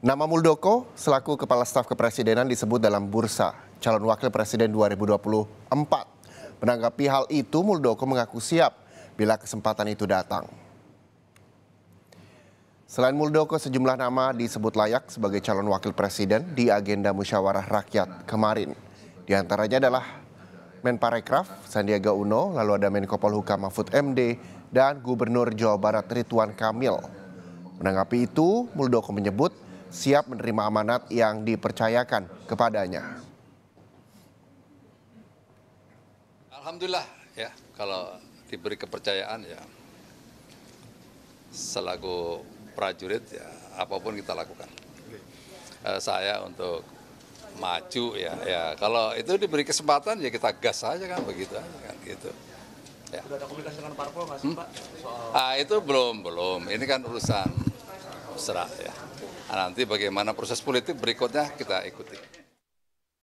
Nama Muldoko selaku Kepala Staf Kepresidenan disebut dalam bursa calon wakil presiden 2024. Menanggapi hal itu, Muldoko mengaku siap bila kesempatan itu datang. Selain Muldoko, sejumlah nama disebut layak sebagai calon wakil presiden di agenda musyawarah rakyat kemarin. Di antaranya adalah Menparekraf Sandiaga Uno, lalu ada Menko Polhukam Mahfud MD, dan Gubernur Jawa Barat Ridwan Kamil. Menanggapi itu, Muldoko menyebut siap menerima amanat yang dipercayakan kepadanya. Alhamdulillah ya kalau diberi kepercayaan ya selaku prajurit ya apapun kita lakukan. Eh, saya untuk maju ya ya kalau itu diberi kesempatan ya kita gas aja kan begitu aja kan gitu. Ya. Sudah ada komunikasi dengan parpol nggak sih hmm? Pak? Soal... Ah itu belum belum. Ini kan urusan Serah ya. Nah, nanti bagaimana proses politik berikutnya kita ikuti.